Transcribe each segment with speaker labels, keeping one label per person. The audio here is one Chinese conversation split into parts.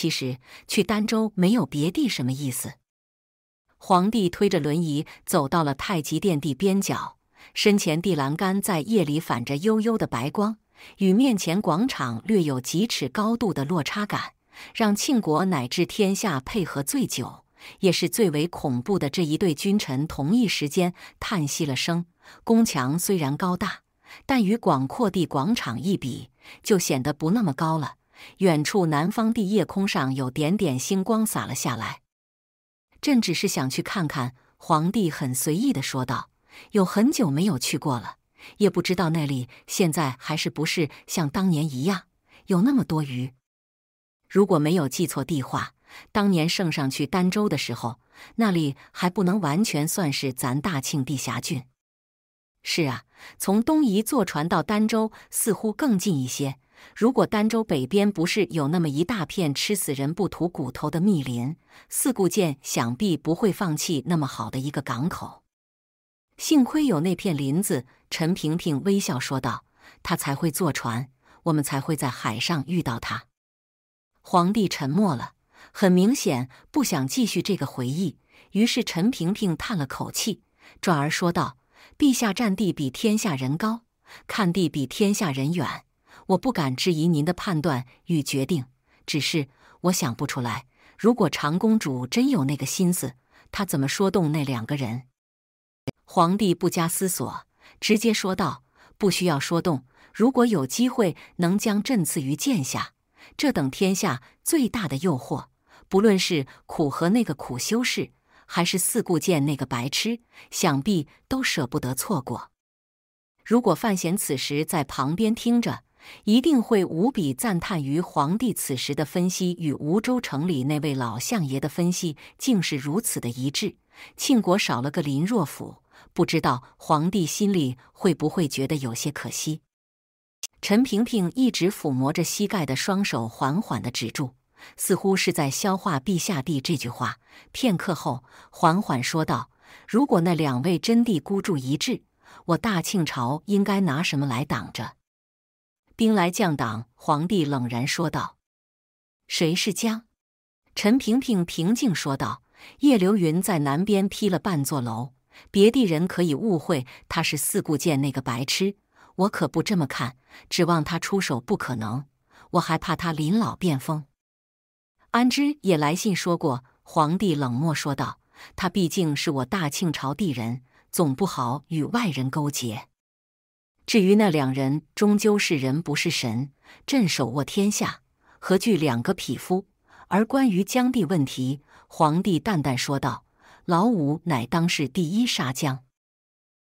Speaker 1: 其实去儋州没有别地什么意思？皇帝推着轮椅走到了太极殿地边角，身前地栏杆在夜里反着悠悠的白光，与面前广场略有几尺高度的落差感，让庆国乃至天下配合最久也是最为恐怖的这一对君臣同一时间叹息了声。宫墙虽然高大，但与广阔地广场一比，就显得不那么高了。远处南方地夜空上有点点星光洒了下来。朕只是想去看看，皇帝很随意的说道：“有很久没有去过了，也不知道那里现在还是不是像当年一样有那么多鱼。如果没有记错地话，当年圣上去儋州的时候，那里还不能完全算是咱大庆地峡郡。”是啊，从东夷坐船到儋州似乎更近一些。如果儋州北边不是有那么一大片吃死人不吐骨头的密林，四顾剑想必不会放弃那么好的一个港口。幸亏有那片林子，陈萍萍微笑说道：“他才会坐船，我们才会在海上遇到他。”皇帝沉默了，很明显不想继续这个回忆。于是陈萍萍叹了口气，转而说道：“陛下占地比天下人高，看地比天下人远。”我不敢质疑您的判断与决定，只是我想不出来，如果长公主真有那个心思，她怎么说动那两个人？皇帝不加思索，直接说道：“不需要说动，如果有机会能将朕赐于剑下，这等天下最大的诱惑，不论是苦和那个苦修士，还是四顾剑那个白痴，想必都舍不得错过。”如果范闲此时在旁边听着，一定会无比赞叹于皇帝此时的分析与梧州城里那位老相爷的分析竟是如此的一致。庆国少了个林若甫，不知道皇帝心里会不会觉得有些可惜。陈萍萍一直抚摸着膝盖的双手缓缓地止住，似乎是在消化陛下帝这句话。片刻后，缓缓说道：“如果那两位真帝孤注一掷，我大清朝应该拿什么来挡着？”兵来将挡，皇帝冷然说道：“谁是江？”陈平平平静说道：“叶流云在南边劈了半座楼，别地人可以误会他是四顾剑那个白痴，我可不这么看。指望他出手不可能，我还怕他临老变疯。”安之也来信说过，皇帝冷漠说道：“他毕竟是我大清朝地人，总不好与外人勾结。”至于那两人，终究是人不是神。朕手握天下，何惧两个匹夫？而关于疆地问题，皇帝淡淡说道：“老五乃当世第一杀将。”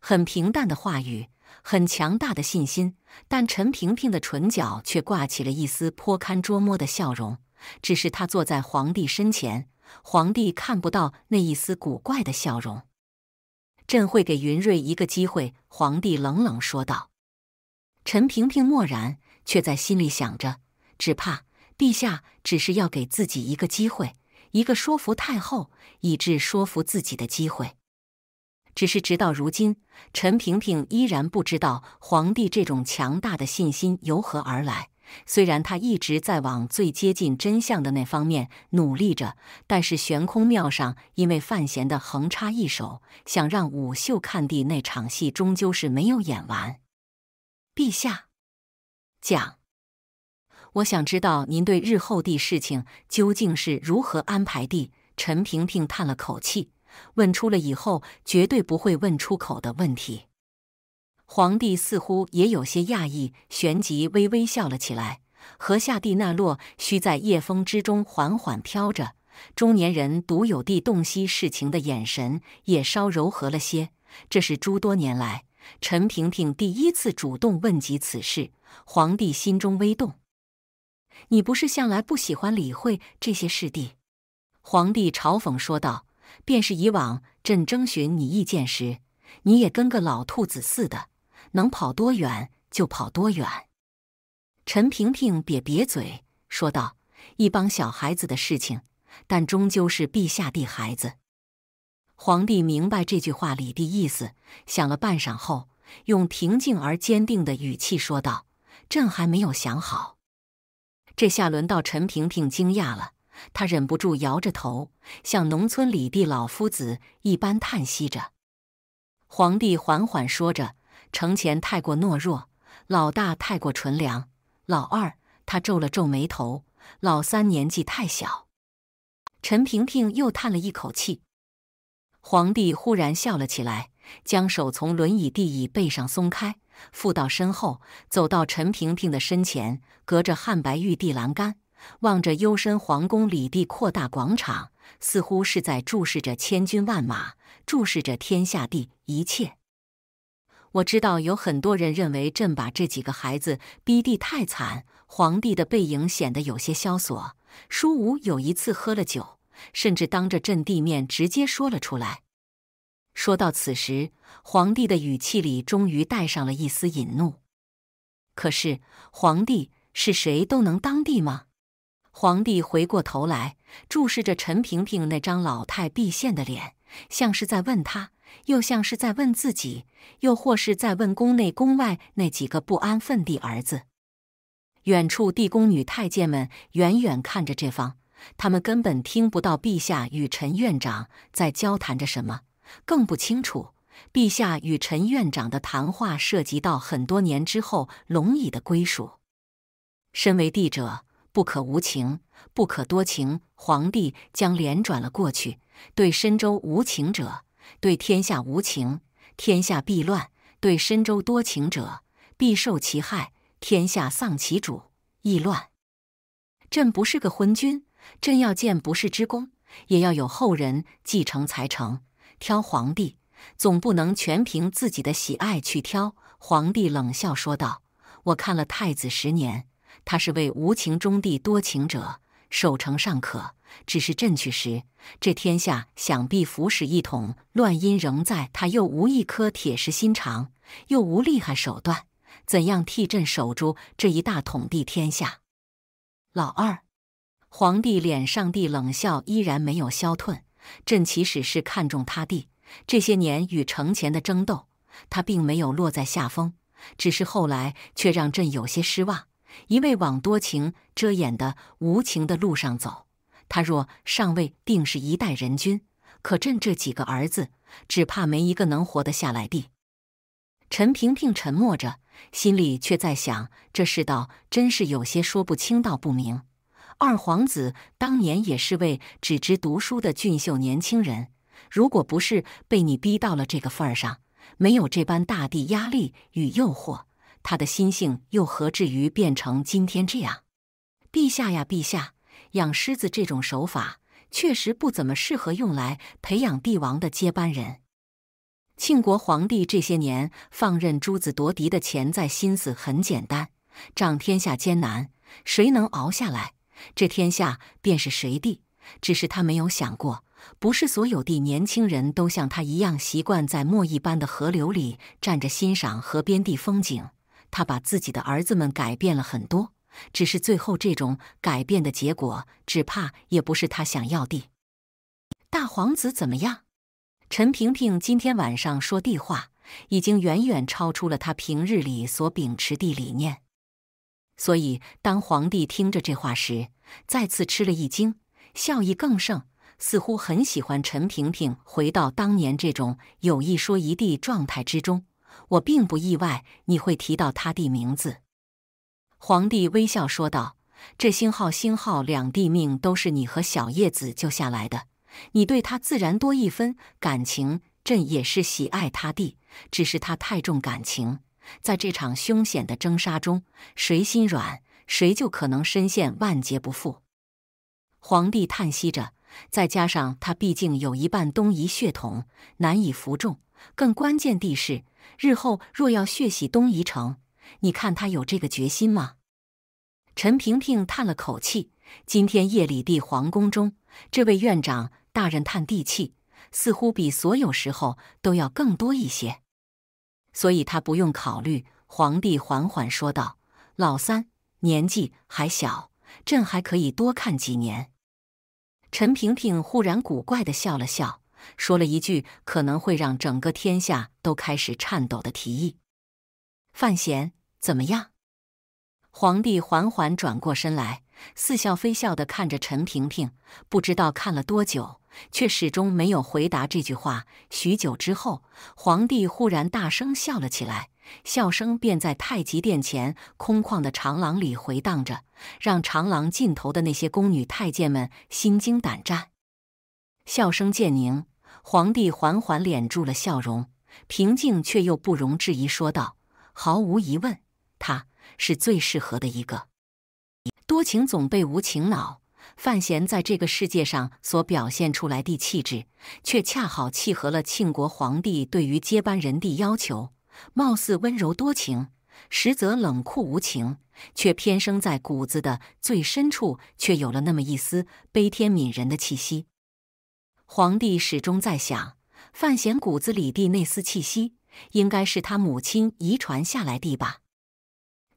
Speaker 1: 很平淡的话语，很强大的信心。但陈萍萍的唇角却挂起了一丝颇堪捉摸的笑容。只是他坐在皇帝身前，皇帝看不到那一丝古怪的笑容。朕会给云瑞一个机会。”皇帝冷冷说道。陈萍萍默然，却在心里想着，只怕陛下只是要给自己一个机会，一个说服太后，以至说服自己的机会。只是直到如今，陈萍萍依然不知道皇帝这种强大的信心由何而来。虽然他一直在往最接近真相的那方面努力着，但是悬空庙上因为范闲的横插一手，想让武秀看地那场戏终究是没有演完。陛下，讲，我想知道您对日后地事情究竟是如何安排的。陈萍萍叹了口气，问出了以后绝对不会问出口的问题。皇帝似乎也有些讶异，旋即微微笑了起来。河下地那落须在夜风之中缓缓飘着，中年人独有地洞悉事情的眼神也稍柔和了些。这是诸多年来陈萍萍第一次主动问及此事，皇帝心中微动。你不是向来不喜欢理会这些事地？皇帝嘲讽说道：“便是以往朕征询你意见时，你也跟个老兔子似的。”能跑多远就跑多远，陈萍萍瘪瘪嘴说道：“一帮小孩子的事情，但终究是陛下的孩子。”皇帝明白这句话里的意思，想了半晌后，用平静而坚定的语气说道：“朕还没有想好。”这下轮到陈萍萍惊讶了，他忍不住摇着头，像农村里的老夫子一般叹息着。皇帝缓缓说着。程前太过懦弱，老大太过纯良，老二他皱了皱眉头，老三年纪太小。陈平平又叹了一口气。皇帝忽然笑了起来，将手从轮椅地椅背上松开，附到身后，走到陈平平的身前，隔着汉白玉地栏杆，望着幽深皇宫里地扩大广场，似乎是在注视着千军万马，注视着天下地一切。我知道有很多人认为朕把这几个孩子逼地太惨。皇帝的背影显得有些萧索。舒武有一次喝了酒，甚至当着朕地面直接说了出来。说到此时，皇帝的语气里终于带上了一丝隐怒。可是，皇帝是谁都能当帝吗？皇帝回过头来，注视着陈萍萍那张老态毕现的脸，像是在问他。又像是在问自己，又或是在问宫内宫外那几个不安分的儿子。远处地宫女太监们远远看着这方，他们根本听不到陛下与陈院长在交谈着什么，更不清楚陛下与陈院长的谈话涉及到很多年之后龙椅的归属。身为帝者，不可无情，不可多情。皇帝将脸转了过去，对深州无情者。对天下无情，天下必乱；对深州多情者，必受其害。天下丧其主，亦乱。朕不是个昏君，朕要建不世之功，也要有后人继承才成。挑皇帝，总不能全凭自己的喜爱去挑。皇帝冷笑说道：“我看了太子十年，他是位无情中帝，多情者守成尚可。”只是朕去时，这天下想必腐使一统，乱音仍在。他又无一颗铁石心肠，又无厉害手段，怎样替朕守住这一大统地天下？老二，皇帝脸上地冷笑依然没有消退。朕其实是看中他地，这些年与程前的争斗，他并没有落在下风。只是后来却让朕有些失望，一味往多情遮掩的无情的路上走。他若上位，定是一代人君；可朕这几个儿子，只怕没一个能活得下来的。陈萍萍沉默着，心里却在想：这世道真是有些说不清道不明。二皇子当年也是位只知读书的俊秀年轻人，如果不是被你逼到了这个份儿上，没有这般大地压力与诱惑，他的心性又何至于变成今天这样？陛下呀，陛下！养狮子这种手法确实不怎么适合用来培养帝王的接班人。庆国皇帝这些年放任诸子夺嫡的潜在心思很简单：仗天下艰难，谁能熬下来，这天下便是谁的。只是他没有想过，不是所有的年轻人都像他一样习惯在墨一般的河流里站着欣赏河边地风景。他把自己的儿子们改变了很多。只是最后这种改变的结果，只怕也不是他想要的。大皇子怎么样？陈萍萍今天晚上说地话，已经远远超出了他平日里所秉持的理念。所以，当皇帝听着这话时，再次吃了一惊，笑意更盛，似乎很喜欢陈萍萍回到当年这种有一说一的状态之中。我并不意外你会提到他的名字。皇帝微笑说道：“这星号星号两地命都是你和小叶子救下来的，你对他自然多一分感情。朕也是喜爱他弟，只是他太重感情，在这场凶险的征杀中，谁心软，谁就可能深陷万劫不复。”皇帝叹息着，再加上他毕竟有一半东夷血统，难以服众。更关键的是，日后若要血洗东夷城。你看他有这个决心吗？陈平平叹了口气。今天夜里地皇宫中，这位院长大人叹地气，似乎比所有时候都要更多一些。所以他不用考虑。皇帝缓缓说道：“老三年纪还小，朕还可以多看几年。”陈平平忽然古怪的笑了笑，说了一句可能会让整个天下都开始颤抖的提议：“范闲。”怎么样？皇帝缓缓转过身来，似笑非笑的看着陈萍萍，不知道看了多久，却始终没有回答这句话。许久之后，皇帝忽然大声笑了起来，笑声便在太极殿前空旷的长廊里回荡着，让长廊尽头的那些宫女太监们心惊胆战。笑声渐宁，皇帝缓缓敛住了笑容，平静却又不容置疑说道：“毫无疑问。”他是最适合的一个。多情总被无情恼。范闲在这个世界上所表现出来的气质，却恰好契合了庆国皇帝对于接班人的要求。貌似温柔多情，实则冷酷无情，却偏生在骨子的最深处，却有了那么一丝悲天悯人的气息。皇帝始终在想，范闲骨子里的那丝气息，应该是他母亲遗传下来的吧。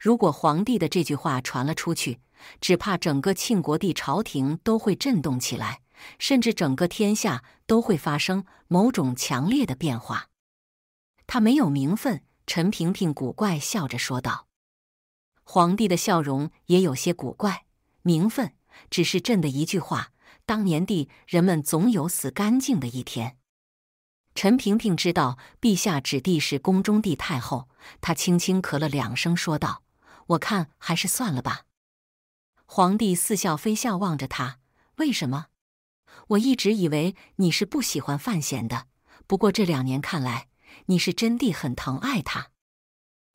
Speaker 1: 如果皇帝的这句话传了出去，只怕整个庆国帝朝廷都会震动起来，甚至整个天下都会发生某种强烈的变化。他没有名分，陈平平古怪笑着说道。皇帝的笑容也有些古怪。名分只是朕的一句话。当年帝人们总有死干净的一天。陈平平知道陛下指的是宫中帝太后，他轻轻咳了两声说道。我看还是算了吧。皇帝似笑非笑望着他：“为什么？我一直以为你是不喜欢范闲的。不过这两年看来，你是真的很疼爱他。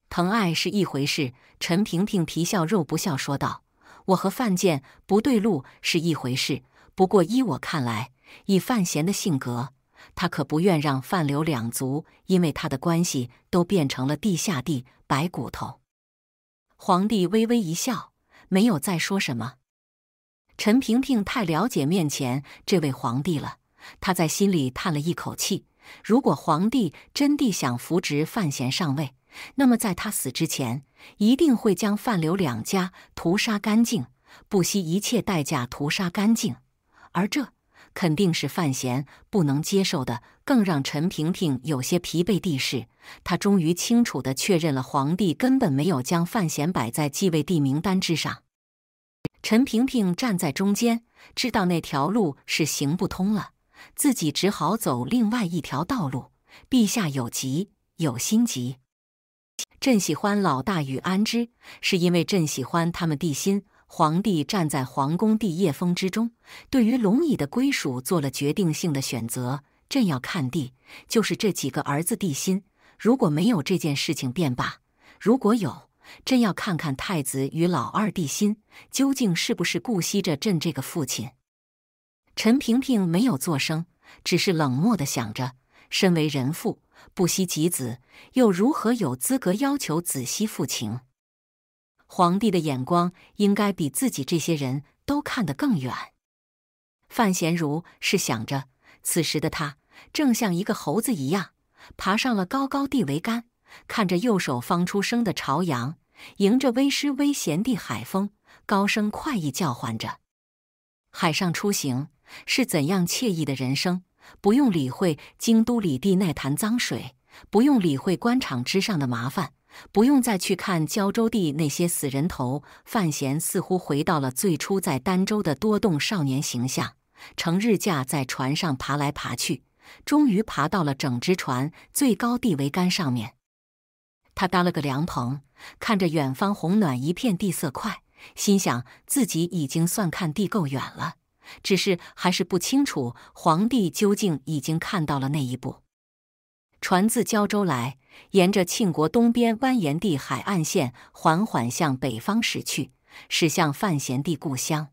Speaker 1: 疼爱是一回事。”陈萍萍皮笑肉不笑说道：“我和范建不对路是一回事。不过依我看来，以范闲的性格，他可不愿让范刘两族因为他的关系都变成了地下地白骨头。”皇帝微微一笑，没有再说什么。陈萍萍太了解面前这位皇帝了，她在心里叹了一口气。如果皇帝真的想扶植范闲上位，那么在他死之前，一定会将范刘两家屠杀干净，不惜一切代价屠杀干净。而这。肯定是范闲不能接受的，更让陈萍萍有些疲惫地是，他终于清楚地确认了，皇帝根本没有将范闲摆在继位帝名单之上。陈萍萍站在中间，知道那条路是行不通了，自己只好走另外一条道路。陛下有急，有心急。朕喜欢老大与安之，是因为朕喜欢他们地心。皇帝站在皇宫地夜峰之中，对于龙椅的归属做了决定性的选择。朕要看地，就是这几个儿子帝心。如果没有这件事情便罢，如果有，朕要看看太子与老二帝心究竟是不是顾惜着朕这个父亲。陈萍萍没有作声，只是冷漠的想着：身为人父，不惜己子，又如何有资格要求子息父情？皇帝的眼光应该比自己这些人都看得更远。范闲如是想着，此时的他正像一个猴子一样，爬上了高高地桅杆，看着右手方出生的朝阳，迎着微湿微咸的海风，高声快意叫唤着：“海上出行是怎样惬意的人生？不用理会京都里地那潭脏水，不用理会官场之上的麻烦。”不用再去看胶州地那些死人头，范闲似乎回到了最初在儋州的多动少年形象，成日架在船上爬来爬去，终于爬到了整只船最高地桅杆上面。他搭了个凉棚，看着远方红暖一片地色，快心想自己已经算看地够远了，只是还是不清楚皇帝究竟已经看到了那一步。船自胶州来。沿着庆国东边蜿蜒地海岸线，缓缓向北方驶去，驶向范闲帝故乡。